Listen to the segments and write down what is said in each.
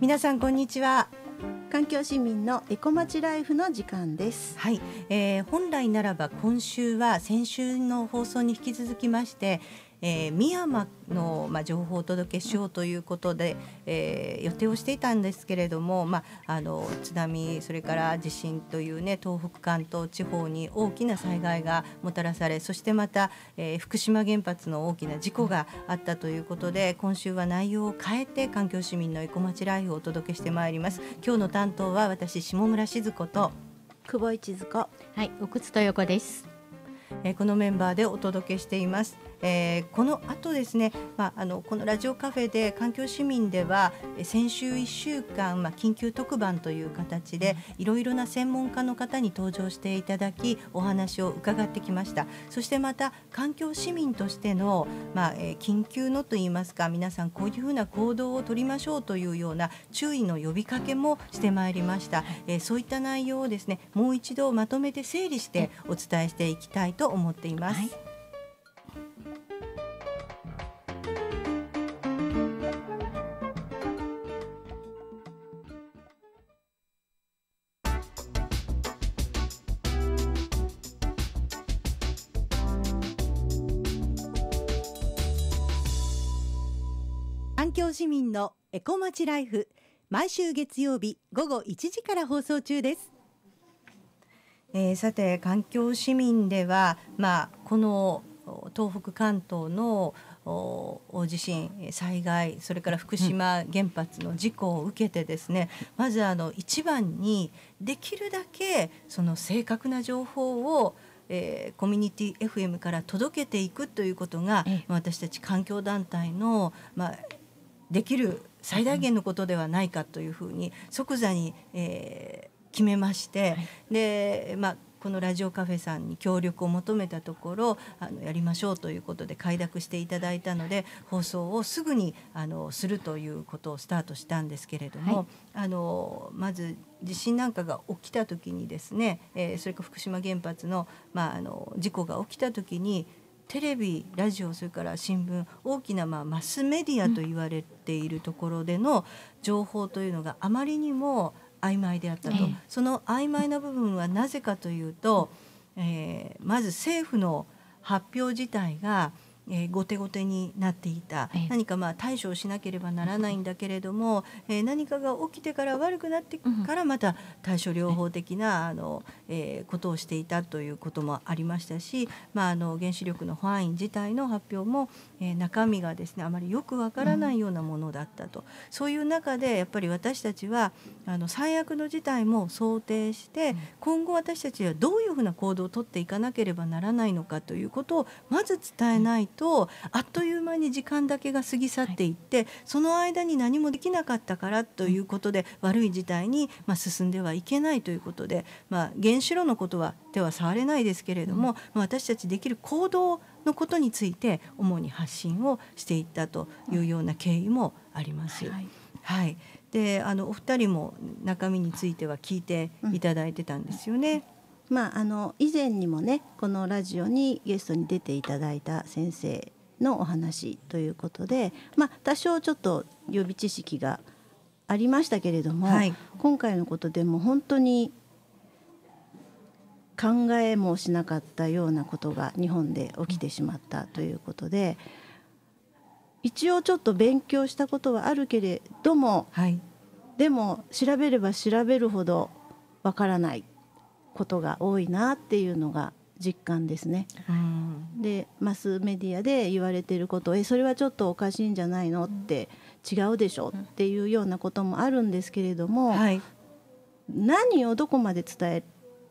皆さんこんにちは環境市民のエコ町ライフの時間ですはい、えー、本来ならば今週は先週の放送に引き続きましてえ深山の、まあ、情報をお届けしようということで、えー、予定をしていたんですけれども、まあ、あの津波それから地震という、ね、東北関東地方に大きな災害がもたらされそしてまた、えー、福島原発の大きな事故があったということで今週は内容を変えて環境市民のエコマチライフをお届けしてまいります。今日の担当は私下村静子と久保一塚はい奥津豊子です、えー、このメンバーでお届けしています。えー、この後ですね、まあ、あのこのラジオカフェで環境市民では先週1週間、まあ、緊急特番という形でいろいろな専門家の方に登場していただきお話を伺ってきましたそしてまた環境市民としての、まあ、えー、緊急のといいますか皆さんこういうふうな行動をとりましょうというような注意の呼びかけもしてまいりました、えー、そういった内容をですねもう一度まとめて整理してお伝えしていきたいと思っています。はい環境市民のエコまちライフ毎週月曜日午後1時から放送中です。えー、さて環境市民では、まあ、この東北関東の大地震災害それから福島原発の事故を受けてですね、うん、まずあの一番にできるだけその正確な情報をえー、コミュニティ FM から届けていくということが、ええ、私たち環境団体の、まあ、できる最大限のことではないかというふうに即座に、えー、決めまして、はい、でまあこのラジオカフェさんに協力を求めたところあのやりましょうということで快諾していただいたので放送をすぐにあのするということをスタートしたんですけれども、はい、あのまず地震なんかが起きた時にですね、えー、それか福島原発の,、まあ、あの事故が起きた時にテレビラジオそれから新聞大きなまあマスメディアと言われているところでの情報というのがあまりにも曖昧であったと、ええ、その曖昧な部分はなぜかというと、えー、まず政府の発表自体がえー、後手後手になっていた、何かまあ対処をしなければならないんだけれども、えー、何かが起きてから悪くなってからまた対処療法的なあの、えー、ことをしていたということもありましたし、まあ、あの原子力の範囲自体の発表も、えー、中身がですねあまりよくわからないようなものだったと、うん、そういう中でやっぱり私たちはあの最悪の事態も想定して、今後私たちはどういうふうな行動をとっていかなければならないのかということをまず伝えないととあっという間に時間だけが過ぎ去っていって、はい、その間に何もできなかったからということで、うん、悪い事態に、まあ、進んではいけないということで、まあ、原子炉のことは手は触れないですけれども、うん、私たちできる行動のことについて主に発信をしていったというような経緯もあります。はい、はいであのお二人も中身については聞いていただいてたんですよね。うんまあ、あの以前にもねこのラジオにゲストに出ていただいた先生のお話ということで、まあ、多少ちょっと予備知識がありましたけれども、はい、今回のことでも本当に考えもしなかったようなことが日本で起きてしまったということで一応ちょっと勉強したことはあるけれども、はい、でも調べれば調べるほどわからないことが多いなっていうのが実感ですね。うん、でマスメディアで言われてることえそれはちょっとおかしいんじゃないのって、違うでしょっていうようなこともあるんですけれども、はい、何をどこまで伝え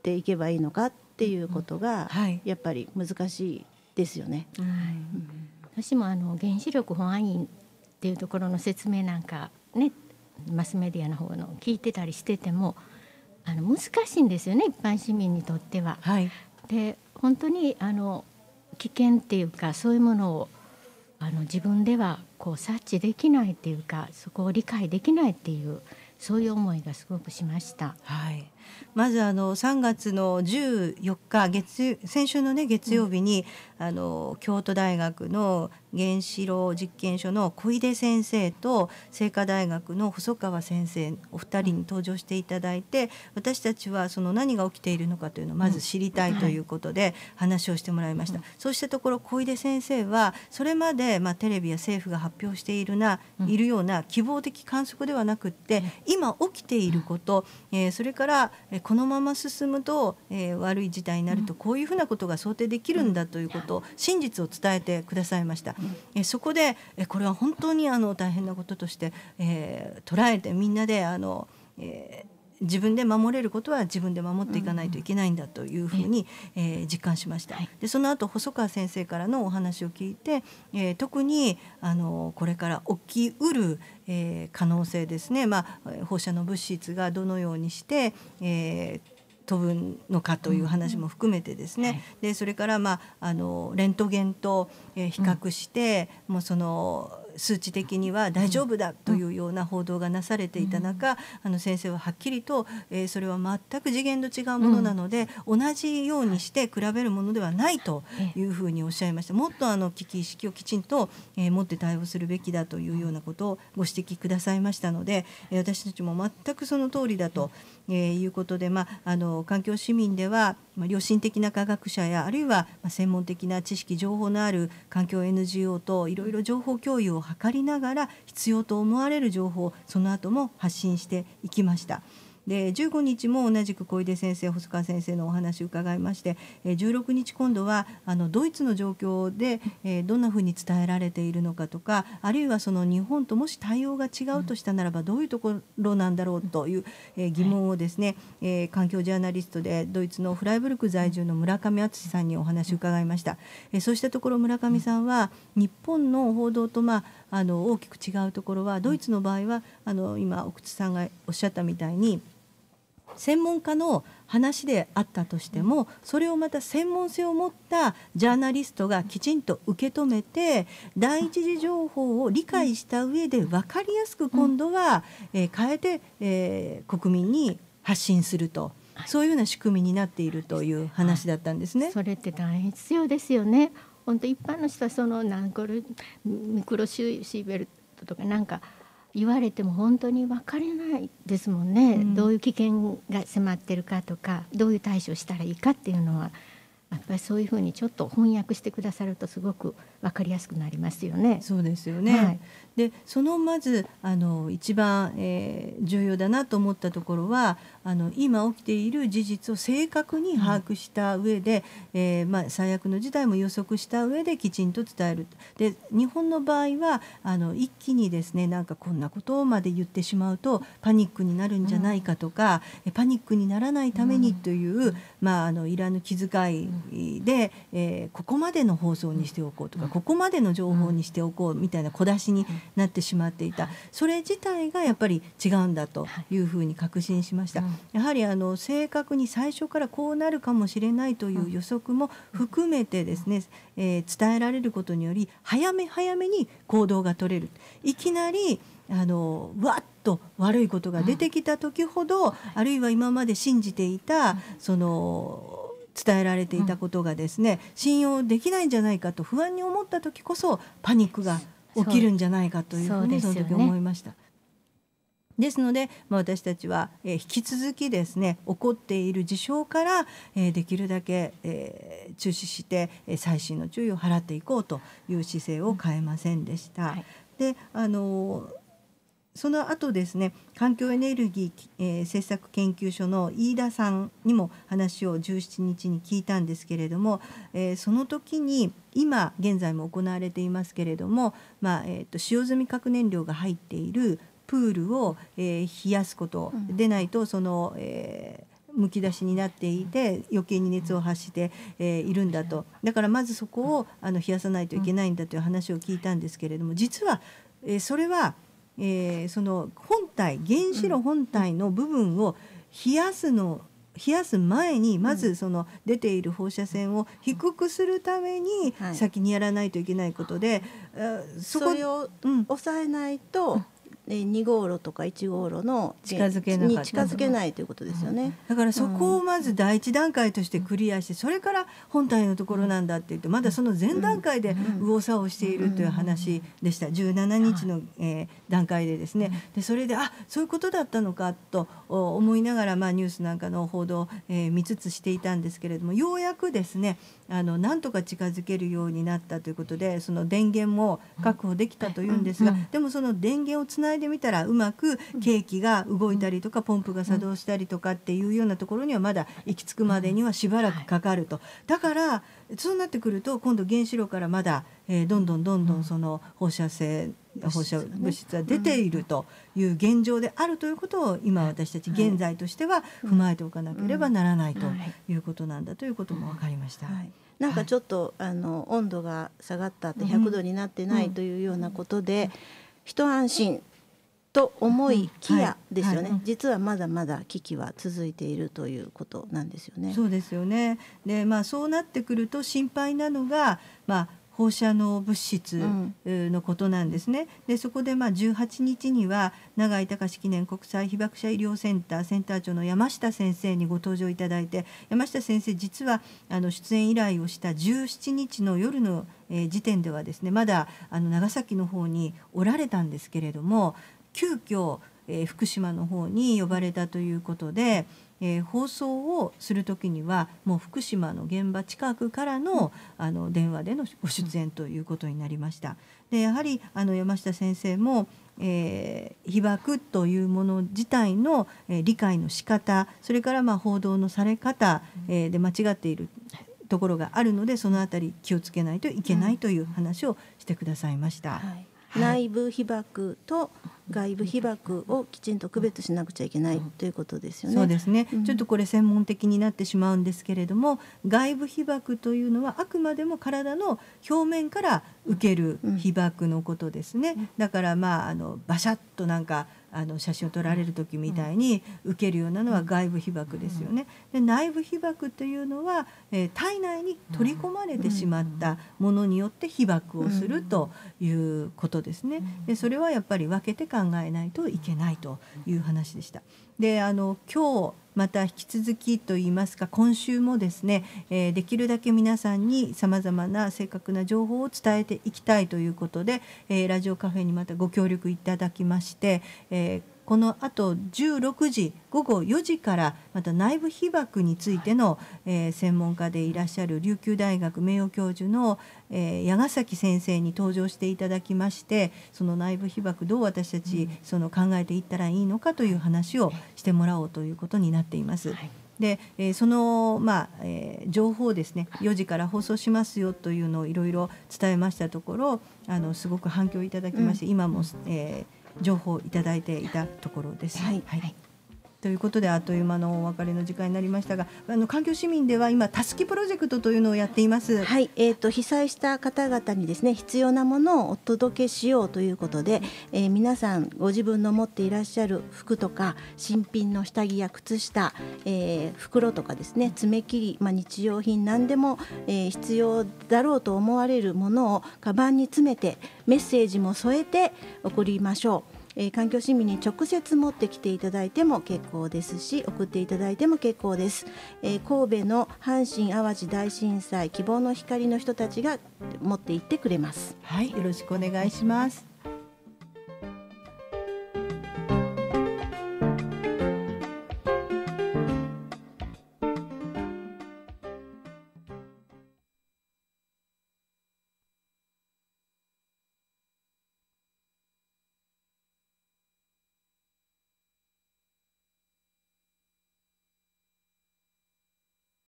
ていけばいいのかっていうことが、やっぱり難しいですよね。はい、私もあの原子力保安院っていうところの説明なんかねマスメディアの方の聞いてたりしててもあの難しいんですよね一般市民にとっては。はい、で本当にあの危険っていうかそういうものをあの自分ではこう察知できないっていうかそこを理解できないっていうそういう思いがすごくしました。はいまずあの3月の14日月先週の、ね、月曜日に、あの京都大学の原子炉実験所の小出先生と清華大学の細川先生お二人に登場していただいて、私たちはその何が起きているのかというのをまず知りたいということで話をしてもらいました、そうしたところ小出先生はそれまで、まあ、テレビや政府が発表しているな、いるような希望的観測ではなくって今起きていること、えー、それからこのまま進むと、えー、悪い事態になるとこういうふうなことが想定できるんだということを真実を伝えてくださいました。えそこで、えこれは本当にあの大変なこととして、え捉えてみんなであの、え自分で守れることは自分で守っていかないといけないんだというふうに、うんえー、実感しました。はい、でその後細川先生からのお話を聞いて、えー、特にあのこれから起きうる、えー、可能性ですね、まあ、放射能物質がどのようにして、えー、飛ぶのかという話も含めてですね、うんはい、でそれから、まあ、あのレントゲンと、えー、比較して、うん、もうその数値的には大丈夫だというような報道がなされていた中、あの先生ははっきりと、えー、それは全く次元の違うものなので、同じようにして比べるものではないというふうにおっしゃいました。もっとあの危機意識をきちんと、えー、持って対応するべきだというようなことをご指摘くださいましたので、えー、私たちも全くその通りだとえいうことで、まあ、あの環境市民では、まあ、良心的な科学者やあるいは、まあ、専門的な知識情報のある環境 NGO といろいろ情報共有を図りながら必要と思われる情報をその後も発信していきました。で15日も同じく小出先生細川先生のお話を伺いまして16日今度はあのドイツの状況でどんなふうに伝えられているのかとかあるいはその日本ともし対応が違うとしたならばどういうところなんだろうという疑問をですね、はい、環境ジャーナリストでドイツのフライブルク在住の村上敦さんにお話を伺いました。そうしたところ村上さんは日本の報道とまああの大きく違うところはドイツの場合はあの今奥津さんがおっしゃったみたいに専門家の話であったとしてもそれをまた専門性を持ったジャーナリストがきちんと受け止めて第一次情報を理解した上で分かりやすく今度は、え変えて、えー、国民に発信すると。そういうような仕組みになっているという話だったんですね。それって大変必要ですよね。本当一般の人はそのなんれミクロシーベルトとかなんか言われても本当に分かれないですもんね、うん、どういう危険が迫ってるかとかどういう対処したらいいかっていうのはやっぱりそういうふうにちょっと翻訳してくださるとすごく分かりやすくなりますよね。そうですよね、はい、でそのまずあの一番、えー、重要だなと思ったところはあの今起きている事実を正確に把握した上で、うえー、まあ、最悪の事態も予測した上できちんと伝えるで日本の場合はあの一気にですねなんかこんなことまで言ってしまうとパニックになるんじゃないかとか、うん、パニックにならないためにという、うん、まあ、あのいらぬ気遣いで、えー、ここまでの放送にしておこうとか、ここまでの情報にしておこうみたいな小出しになってしまっていた、それ自体がやっぱり違うんだというふうに確信しました、やはりあの正確に最初からこうなるかもしれないという予測も含めてですね、えー、伝えられることにより早め早めに行動が取れるいきなりあのわっと悪いことが出てきた時ほど、あるいは今まで信じていたその伝えられていたことがですね、信用できないんじゃないかと不安に思った時こそパニックが起きるんじゃないかというふうにその時思いました。ですので、まあ、私たちは、えー、引き続きですね起こっている事象から、えー、できるだけ、えー、注視して、えー、細心の注意を払っていこうという姿勢を変えませんでした。はい、であのーその後ですね環境エネルギー、えー、政策研究所の飯田さんにも話を17日に聞いたんですけれども、えー、その時に今現在も行われていますけれども、まあえーと、使用済み核燃料が入っているプールを、えー、冷やすことでないとその、えむき出しになっていて余計に熱を発して、えいるんだとだからまずそこをあの冷やさないといけないんだという話を聞いたんですけれども実は、えそれはえー、その本体原子炉本体の部分を冷やすの冷やす前にまずその出ている放射線を低くするために先にやらないといけないことで、うんはい、そこを抑えないとで号路とか一号路の近づけに近づけないということですよね、だからそこをまず第一段階としてクリアしてそれから本体のところなんだって言ってまだその前段階で右往左往しているという話でした17日の、えー、段階でですねでそれであそういうことだったのかと思いながら、まあ、ニュースなんかの報道を、えー、見つつしていたんですけれどもようやくですねあのなんとか近づけるようになったということでその電源も確保できたというんですが、でもその電源をつないでで見たらうまく景気が動いたりとかポンプが作動したりとかっていうようなところにはまだ行き着くまでにはしばらくかかると。だからそうなってくると今度原子炉からまだ、えー、どんどんどんどんその放射性放射物質は出ているという現状であるということを今私たち現在としては踏まえておかなければならないということなんだということも分かりました。はい、なんかちょっと、あの温度が下がったって100度になってないというようなことで、一安心と思いきやですよね、はいはい、実はまだまだ危機は続いているということなんですよね。そうですよねで、まあ、そうなってくると心配なのが、まあ、放射能物質のことなんですね。うん、でそこでまあ18日には永井隆記念国際被爆者医療センターセンター長の山下先生にご登場いただいて山下先生実はあの出演依頼をした17日の夜の時点ではですねまだあの長崎の方におられたんですけれども急遽、えー、福島の方に呼ばれたということで。えー、放送をする時にはもう福島の現場近くからの,、あの電話でのご出演ということになりました。でやはりあの山下先生も、えー、被爆というもの自体の、えー、理解の仕方それからまあ報道のされ方、えー、で間違っているところがあるのでその辺り気をつけないといけないという話をしてくださいました。はい内部被曝と外部被曝をきちんと区別しなくちゃいけないということですよね。そうですね、うん、ちょっとこれ専門的になってしまうんですけれども外部被曝というのはあくまでも体の表面から受ける被曝のことですね。だからまああのバシャッとなんかあの写真を撮られる時みたいに受けるようなのは外部被曝ですよね。で内部被曝というのは、えー、体内に取り込まれてしまったものによって被曝をするということですね。でそれはやっぱり分けて考えないといけないという話でした。であの今日また引き続きといいますか今週もですね、えできるだけ皆さんにさまざまな正確な情報を伝えていきたいということで、えラジオカフェにまたご協力いただきまして、このあと16時午後4時からまた内部被曝についての、えー、専門家でいらっしゃる琉球大学名誉教授の、えー、矢ヶ崎先生に登場していただきましてその内部被曝どう私たち、うん、その考えていったらいいのかという話をしてもらおうということになっています。はいで、えその、まあえー、情報をですね4時から放送しますよというのをいろいろ伝えましたところあのすごく反響いただきまして、うん、今も、えー情報をいただいていたところです。はい、はいということであっという間のお別れの時間になりましたがあの環境市民では今たすきプロジェクトというのをやっています、はいえーと、と被災した方々にですね必要なものをお届けしようということで、えー、皆さんご自分の持っていらっしゃる服とか新品の下着や靴下、えー、袋とかですね爪切り、まあ、日用品何でも、えー、必要だろうと思われるものをカバンに詰めてメッセージも添えて送りましょう。えー、環境市民に直接持ってきていただいても結構ですし送っていただいても結構です、えー、神戸の阪神・淡路大震災希望の光の人たちが持って行ってくれますはいよろしくお願いします